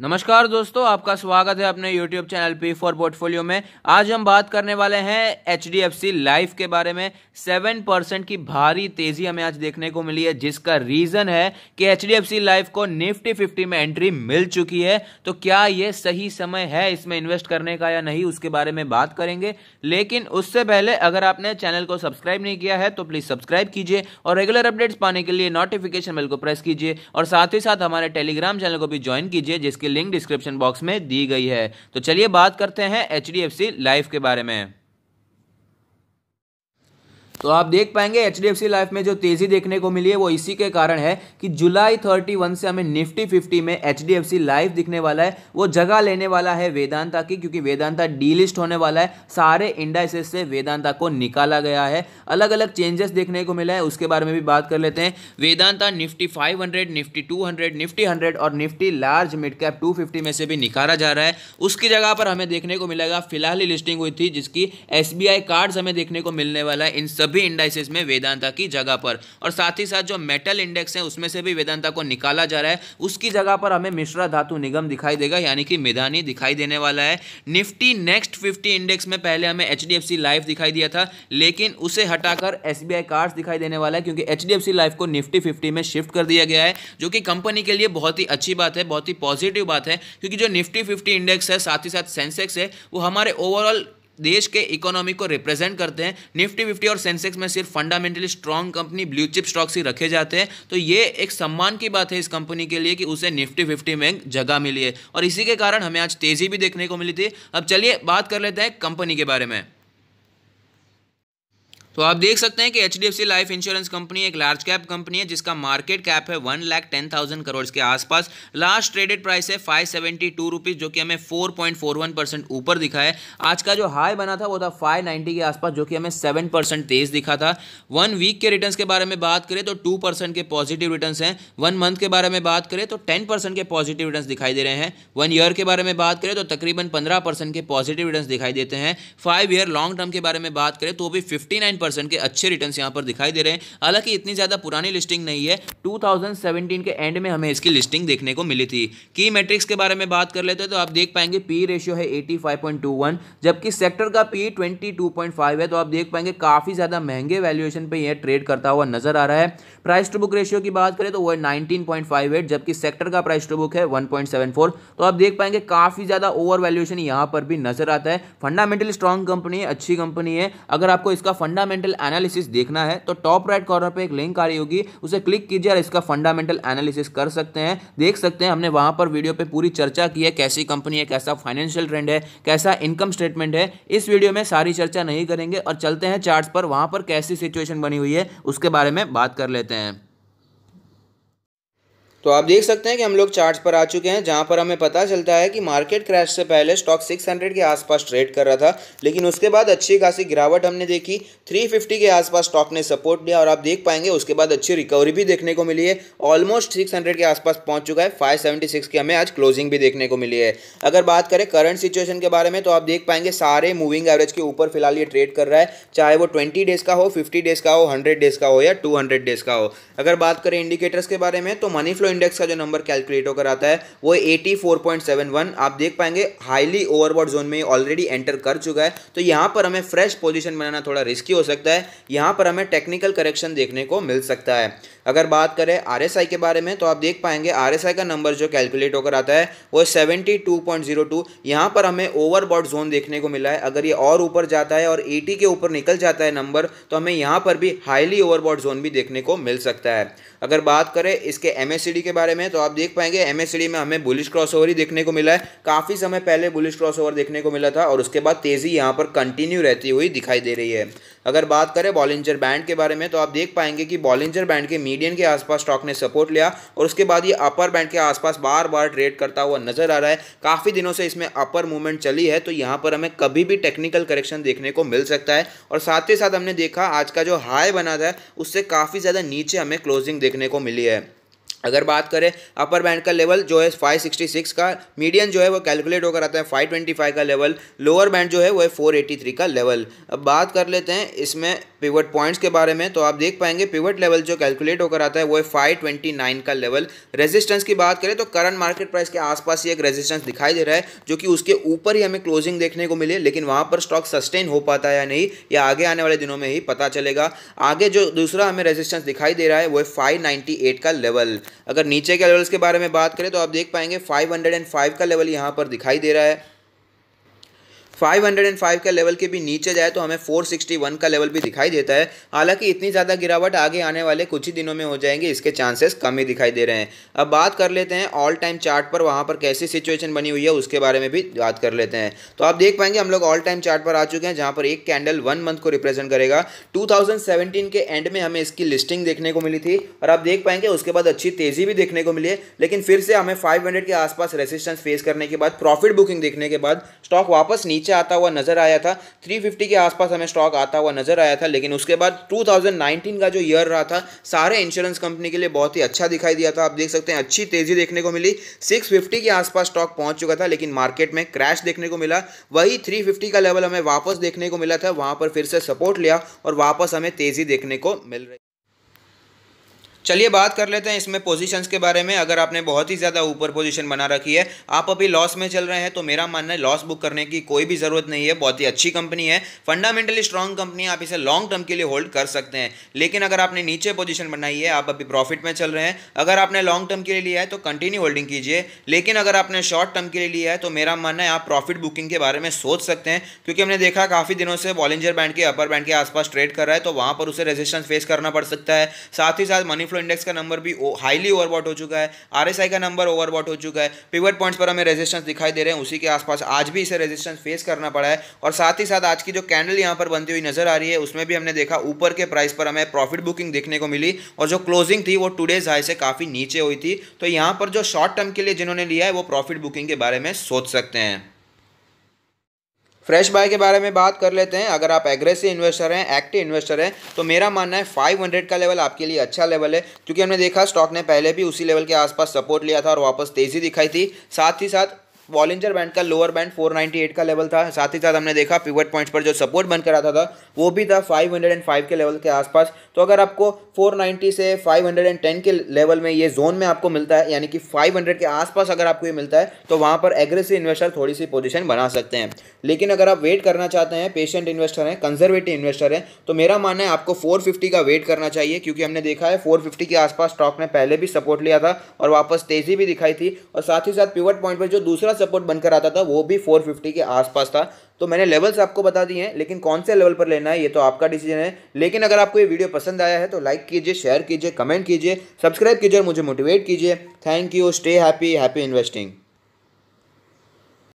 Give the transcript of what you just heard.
नमस्कार दोस्तों आपका स्वागत है अपने YouTube channel P four portfolio में आज हम बात करने वाले हैं H D F C life के बारे में सेवन परसेंट की भारी तेजी हमें आज देखने को मिली है जिसका रीजन है कि H D F C life को निफ्टी फिफ्टी में एंट्री मिल चुकी है तो क्या ये सही समय है इसमें इन्वेस्ट करने का या नहीं उसके बारे में बात करेंगे लेकिन उससे पहले अगर आपने चैनल को सब्सक्राइब नहीं किया है तो प्लीज़ सब्सक्राइब कीजिए और रेगुलर अपडेट्स पाने के लिए नोटिफिकेशन बिल को प्रेस कीजिए और साथ ही साथ हमारे टेलीग्राम चैनल को भी ज्वाइन कीजिए जिसके इसकी लिंक डिस्क्रिप्शन बॉक्स में दी गई है तो चलिए बात करते हैं H D F C life के बारे में तो आप देख पाएंगे एच लाइफ में जो तेज़ी देखने को मिली है वो इसी के कारण है कि जुलाई 31 से हमें निफ्टी 50 में एच लाइफ दिखने वाला है वो जगह लेने वाला है वेदांता की क्योंकि वेदांता डीलिस्ट होने वाला है सारे इंडाइसेस से वेदांता को निकाला गया है अलग अलग चेंजेस देखने को मिला है उसके बारे में भी बात कर लेते हैं Vedanta Nifty five Nifty two Nifty hundred और Nifty large mid cap two में से भी निकाला जा रहा है उसकी जगह पर हमें देखने को मिलेगा फिलहाल ही लिस्टिंग हुई थी जिसकी एस कार्ड्स हमें देखने को मिलने वाला है इन सब सभी इंडाइसिस में वेदांता की जगह पर और साथ ही साथ जो मेटल इंडेक्स है उसमें से भी वेदांता को निकाला जा रहा है उसकी जगह पर हमें मिश्रा धातु निगम दिखाई देगा यानी कि मिधानी दिखाई देने वाला है निफ्टी नेक्स्ट फिफ्टी इंडेक्स में पहले हमें एच डी लाइफ दिखाई दिया था लेकिन उसे हटाकर एस बी कार्ड्स दिखाई देने वाला है क्योंकि एच डी लाइफ को निफ्टी फिफ्टी में शिफ्ट कर दिया गया है जो कि कंपनी के लिए बहुत ही अच्छी बात है बहुत ही पॉजिटिव बात है क्योंकि जो निफ्टी फिफ्टी इंडेक्स है साथ ही साथ सेंसेक्स है वो हमारे ओवरऑल देश के इकोनॉमी को रिप्रेजेंट करते हैं निफ्टी फिफ्टी और सेंसेक्स में सिर्फ fundamentally strong company blue chip stocks ही रखे जाते हैं तो ये एक सम्मान की बात है इस कंपनी के लिए कि उसे निफ्टी फिफ्टी में जगह मिली है और इसी के कारण हमें आज तेजी भी देखने को मिली थी अब चलिए बात कर लेते हैं कंपनी के बारे में तो आप देख सकते हैं कि H D F C life insurance company एक लार्ज कैप कंपनी है जिसका मार्केट कैप है one lakh ten thousand crore के आसपास लास्ट ट्रेडेड प्राइस है फाइव सेवेंटी टू रुपीज़ जो कि हमें four point four one percent ऊपर दिखा है आज का जो हाई बना था वो था फाइव नाइन्टी के आसपास जो कि हमें सेवन परसेंट तेज दिखा था वन वीक के रिटर्न के बारे में बात करें तो टू परसेंट के पॉजिटिव रिटर्न हैं वन मंथ के बारे में बात करें तो टेन परसेंट के पॉजिटिव रिटर्न दिखाई दे रहे हैं वन ईयर के बारे में बात करें तो तकरीबन पंद्रह परसेंट के पॉजिटिव रिटर्न दिखाई देते हैं फाइव ईयर लॉन्ग टर्म के बारे में बात करें तो भी फिफ्टी नाइन परसेंट के अच्छे रिटर्न यहाँ पर दिखाई दे रहे हैं हालांकि इतनी ज़्यादा पुरानी लिस्टिंग नहीं है 2017 के एंड में हमें इसकी लिस्टिंग देखने को मिली थी की मैट्रिक्स के बारे में बात कर लेते हैं तो आप देख पाएंगे पी रेशियो है 85.21 जबकि सेक्टर का पी 22.5 है तो आप देख पाएंगे काफ़ी ज़्यादा महंगे वैल्यूएशन पे यह ट्रेड करता हुआ नजर आ रहा है प्राइस टू बुक रेशियो की बात करें तो वो है 19.58 जबकि सेक्टर का प्राइस टू बुक है वन तो आप देख पाएंगे काफ़ी ज़्यादा ओवर वैल्यूएशन यहाँ पर भी नजर आता है फंडामेंटली स्ट्रॉन्ग कंपनी है अच्छी कंपनी है अगर आपको इसका फंडामेंट फंडामेंटल एनालिसिस देखना है तो टॉप राइट कॉर्नर पर एक लिंक आ रही होगी उसे क्लिक कीजिए और इसका फंडामेंटल एनालिसिस कर सकते हैं देख सकते हैं हमने वहां पर वीडियो पर पूरी चर्चा की है कैसी कंपनी है कैसा फाइनेंशियल ट्रेंड है कैसा इनकम स्टेटमेंट है इस वीडियो में सारी चर्चा नहीं करेंगे और चलते हैं चार्ट पर वहां पर कैसी सिचुएशन बनी हुई है उसके बारे में बात कर लेते हैं तो आप देख सकते हैं कि हम लोग चार्ट पर आ चुके हैं जहां पर हमें पता चलता है कि मार्केट क्रैश से पहले स्टॉक 600 के आसपास ट्रेड कर रहा था लेकिन उसके बाद अच्छी खासी गिरावट हमने देखी 350 के आसपास स्टॉक ने सपोर्ट दिया और आप देख पाएंगे उसके बाद अच्छी रिकवरी भी देखने को मिली है ऑलमोस्ट 600 के आसपास पहुंच चुका है फाइव की हमें आज क्लोजिंग भी देखने को मिली है अगर बात करें करंट सिचुएशन के बारे में तो आप देख पाएंगे सारे मूविंग एवरेज के ऊपर फिलहाल ये ट्रेड कर रहा है चाहे वो ट्वेंटी डेज़ का हो फिफ्टी डेज़ का हो हंड्रेड डेज़ का हो या टू डेज़ का हो अगर बात करें इंडिकेटर्स के बारे में तो मनी फ्लो इंडेक्स का जो नंबर कैलकुलेट होकर आता है वो 84.71 आप देख पाएंगे हाईली ओवरबॉड जोन में ऑलरेडी एंटर कर चुका है तो यहाँ पर हमें फ्रेश पोजिशन बनाना थोड़ा रिस्की हो सकता है यहाँ पर हमें टेक्निकल करेक्शन देखने को मिल सकता है अगर बात करें आर के बारे में तो आप देख पाएंगे आर का नंबर जो कैलकुलेट होकर आता है वो seventy two point zero two यहाँ पर हमें ओवरबॉड जोन देखने को मिला है अगर ये और ऊपर जाता है और एटी के ऊपर निकल जाता है नंबर तो हमें यहाँ पर भी हाईली ओवरबॉट जोन भी देखने को मिल सकता है अगर बात करें इसके एम के बारे में तो आप देख पाएंगे एम में हमें बुलिश क्रॉस ही देखने को मिला है काफ़ी समय पहले बुलिश क्रॉस देखने को मिला था और उसके बाद तेज़ी यहाँ पर कंटिन्यू रहती हुई दिखाई दे रही है अगर बात करें बॉलिंजर बैंड के बारे में तो आप देख पाएंगे कि बॉलिंजर बैंड के मीडियन के आसपास स्टॉक ने सपोर्ट लिया और उसके बाद ये अपर बैंड के आसपास बार बार ट्रेड करता हुआ नजर आ रहा है काफ़ी दिनों से इसमें अपर मूवमेंट चली है तो यहाँ पर हमें कभी भी टेक्निकल करेक्शन देखने को मिल सकता है और साथ ही साथ हमने देखा आज का जो हाई बना था उससे काफ़ी ज़्यादा नीचे हमें क्लोजिंग देखने को मिली है अगर बात करें अपर बैंड का लेवल जो है 566 का मीडियम जो है वो कैलकुलेट होकर आता है 525 का लेवल लोअर बैंड जो है वो है 483 का लेवल अब बात कर लेते हैं इसमें पिवट पॉइंट्स के बारे में तो आप देख पाएंगे पिवट लेवल जो कैलकुलेट होकर आता है वो है 529 का लेवल रेजिस्टेंस की बात करें तो करंट मार्केट प्राइस के आसपास ही एक रेजिस्टेंस दिखाई दे रहा है जो कि उसके ऊपर ही हमें क्लोजिंग देखने को मिले लेकिन वहाँ पर स्टॉक सस्टेन हो पाता है या नहीं या आगे आने वाले दिनों में ही पता चलेगा आगे जो दूसरा हमें रेजिस्टेंस दिखाई दे रहा है वो है फाइव का लेवल अगर नीचे के लेवल्स के बारे में बात करें तो आप देख पाएंगे 505 का लेवल यहाँ पर दिखाई दे रहा है 505 का लेवल के भी नीचे जाए तो हमें 461 का लेवल भी दिखाई देता है हालांकि इतनी ज़्यादा गिरावट आगे आने वाले कुछ ही दिनों में हो जाएंगे इसके चांसेस कम ही दिखाई दे रहे हैं अब बात कर लेते हैं ऑल टाइम चार्ट पर वहाँ पर कैसी सिचुएशन बनी हुई है उसके बारे में भी बात कर लेते हैं तो आप देख पाएंगे हम लोग ऑल टाइम चार्ट पर आ चुके हैं जहाँ पर एक कैंडल वन मंथ को रिप्रेजेंट करेगा टू के एंड में हमें इसकी लिस्टिंग देखने को मिली थी और आप देख पाएंगे उसके बाद अच्छी तेज़ी भी देखने को मिली है लेकिन फिर से हमें फाइव के आसपास रेसिस्टेंस फेस करने के बाद प्रॉफिट बुकिंग देखने के बाद स्टॉक वापस नीचे नीचे आता हुआ नजर आया था 350 के आसपास हमें स्टॉक आता हुआ नजर आया था लेकिन उसके बाद 2019 का जो ईयर रहा था सारे इंश्योरेंस कंपनी के लिए बहुत ही अच्छा दिखाई दिया था आप देख सकते हैं अच्छी तेजी देखने को मिली 650 के आसपास स्टॉक पहुंच चुका था लेकिन मार्केट में क्रैश देखने को मिला वही थ्री का लेवल हमें वापस देखने को मिला था वहां पर फिर से सपोर्ट लिया और वापस हमें तेजी देखने को मिल रही चलिए बात कर लेते हैं इसमें पोजीशंस के बारे में अगर आपने बहुत ही ज़्यादा ऊपर पोजीशन बना रखी है आप अभी लॉस में चल रहे हैं तो मेरा मानना है लॉस बुक करने की कोई भी ज़रूरत नहीं है बहुत ही अच्छी कंपनी है फंडामेंटली स्ट्रॉन्ग कंपनी है आप इसे लॉन्ग टर्म के लिए होल्ड कर सकते हैं लेकिन अगर आपने नीचे पोजिशन बनाई है आप अभी प्रॉफिट में चल रहे हैं अगर आपने लॉन्ग टर्म के लिए लिया है तो कंटिन्यू होल्डिंग कीजिए लेकिन अगर आपने शॉर्ट टर्म के लिए लिया है तो मेरा मानना है आप प्रॉफिट बुकिंग के बारे में सोच सकते हैं क्योंकि हमने देखा काफ़ी दिनों से वॉलेंजर बैंड के अपर बैंड के आसपास ट्रेड कर रहा है तो वहाँ पर उसे रेजिस्टेंस फेस करना पड़ सकता है साथ ही साथ मनी फ्लो इंडेक्स का नंबर भी हाईली ओवरबॉट हो चुका है आरएसआई का नंबर ओवरबॉट हो चुका है पिवट पॉइंट्स पर हमें रेजिस्टेंस दिखाई दे रहे हैं उसी के आसपास आज भी इसे रेजिस्टेंस फेस करना पड़ा है और साथ ही साथ आज की जो कैंडल यहाँ पर बनती हुई नजर आ रही है उसमें भी हमने देखा ऊपर के प्राइस पर हमें प्रॉफिट बुकिंग देखने को मिली और जो क्लोजिंग थी वो टूडेज हाई से काफ़ी नीचे हुई थी तो यहाँ पर जो शॉर्ट टर्म के लिए जिन्होंने लिया है वो प्रॉफिट बुकिंग के बारे में सोच सकते हैं फ्रेश बाय के बारे में बात कर लेते हैं अगर आप एग्रेसिव इन्वेस्टर हैं एक्टिव इन्वेस्टर हैं तो मेरा मानना है 500 का लेवल आपके लिए अच्छा लेवल है क्योंकि हमने देखा स्टॉक ने पहले भी उसी लेवल के आसपास सपोर्ट लिया था और वापस तेज़ी दिखाई थी साथ ही साथ वॉलेंजर बैंड का लोअर बैंड 498 का लेवल था साथ ही साथ हमने देखा पिवट पॉइंट्स पर जो सपोर्ट बनकर आता था वो भी था 505 के लेवल के आसपास तो अगर आपको 490 से 510 के लेवल में ये जोन में आपको मिलता है यानी कि 500 के आसपास अगर आपको ये मिलता है तो वहाँ पर एग्रेसिव इन्वेस्टर थोड़ी सी पोजिशन बना सकते हैं लेकिन अगर आप वेट करना चाहते हैं पेशेंट इन्वेस्टर हैं कंजर्वेटिव इन्वेस्टर हैं तो मेरा मानना है आपको फोर का वेट करना चाहिए क्योंकि हमने देखा है फोर के आसपास स्टॉक ने पहले भी सपोर्ट लिया था और वापस तेज़ी भी दिखाई थी और साथ ही साथ पिवट पॉइंट पर जो दूसरा सपोर्ट बनकर आता था वो भी 450 के आसपास था तो मैंने लेवल्स आपको बता दिए हैं लेकिन कौन से लेवल पर लेना है ये तो आपका डिसीजन है लेकिन अगर आपको ये वीडियो पसंद आया है तो लाइक कीजिए शेयर कीजिए कमेंट कीजिए सब्सक्राइब कीजिए और मुझे मोटिवेट कीजिए thank you stay happy happy investing